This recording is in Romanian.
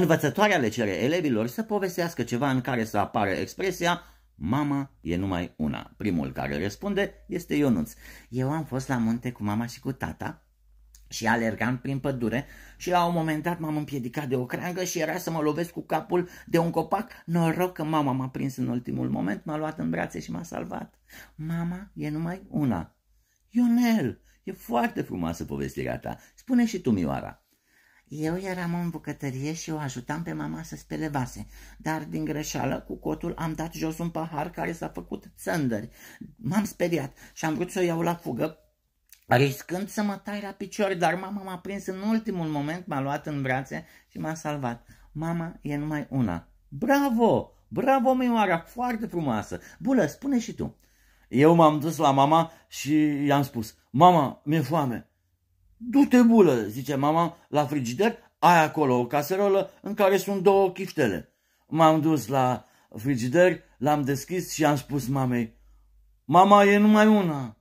Învățătoarea le cere elevilor să povestească ceva în care să apară expresia Mama e numai una. Primul care răspunde este Ionuț. Eu am fost la munte cu mama și cu tata și alergam prin pădure și la un moment dat m-am împiedicat de o creangă și era să mă lovesc cu capul de un copac. Noroc că mama m-a prins în ultimul moment, m-a luat în brațe și m-a salvat. Mama e numai una. Ionel, e foarte frumoasă povestirea ta. Spune și tu, Mioara. Eu eram în bucătărie și o ajutam pe mama să spele vase, dar din greșeală cu cotul am dat jos un pahar care s-a făcut țândări. M-am speriat și am vrut să o iau la fugă, riscând să mă tai la picioare, dar mama m-a prins în ultimul moment, m-a luat în brațe și m-a salvat. Mama e numai una. Bravo! Bravo, Mioara! Foarte frumoasă! Bulă, spune și tu! Eu m-am dus la mama și i-am spus, mama, mi-e foame. Du-te bulă, zice mama, la frigider, ai acolo o caserolă în care sunt două chiftele. M-am dus la frigider, l-am deschis și am spus mamei, Mama, e numai una.